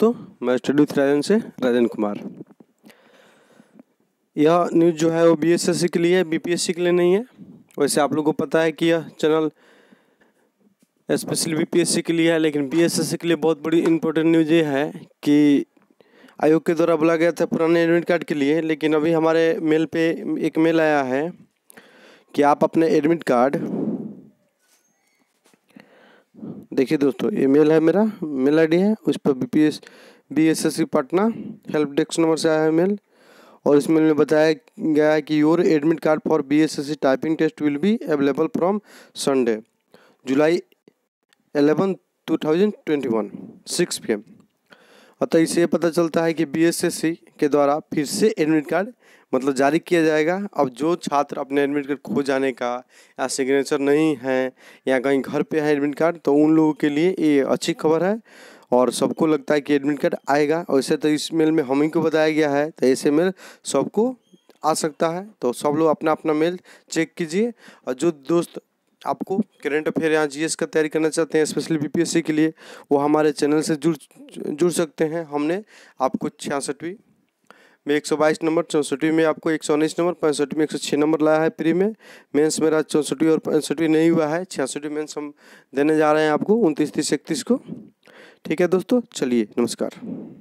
दोस्तों मैं study with राजन से राजन कुमार यह न्यूज़ जो है वो बीएसएससी के लिए एस बीपीएससी के लिए नहीं है वैसे आप लोग को पता है कि यह चैनल स्पेशली बीपीएससी के लिए है लेकिन बीएसएससी के लिए बहुत बड़ी इंपॉर्टेंट न्यूज़ ये है कि आयोग के द्वारा बोला गया था पुराने एडमिट कार्ड के लिए लेकिन अभी हमारे मेल पे एक मेल आया है कि आप अपने एडमिट कार्ड देखिए दोस्तों ये मेल है मेरा मेल आईडी है उस पर B P S B S S C Patna help desk number से आया है मेल और इस मेल में बताया गया है कि your admit card for B S S C typing test will be available from Sunday July eleven two thousand twenty one six P M अतः इसे पता चलता है कि बी एस एस सी के द्वारा फिर से एडमिट कार्ड मतलब जारी किया जाएगा अब जो छात्र अपने एडमिट कार्ड खो जाने का या सिग्नेचर नहीं है या कहीं घर पे है एडमिट कार्ड तो उन लोगों के लिए ये अच्छी खबर है और सबको लगता है कि एडमिट कार्ड आएगा वैसे तो इस मेल में हम ही को बताया गया है तो ऐसे मेल सबको आ सकता है तो सब लोग अपना अपना मेल चेक कीजिए और जो दोस्त आपको करेंट अफेयर या जीएस का तैयारी करना चाहते हैं स्पेशली बीपीएससी के लिए वो हमारे चैनल से जुड़ जुड़ सकते हैं हमने आपको छियासठवीं में एक सौ बाईस नंबर चौंसठवीं में आपको एक सौ उन्नीस नंबर पैंसठवीं में एक सौ छः नंबर लाया है प्री में मेंस मेरा चौंसठवीं और पैंसठवीं नहीं हुआ है छियासठवीं मेंस हम देने जा रहे हैं आपको उनतीस तीस इकतीस को ठीक है दोस्तों चलिए नमस्कार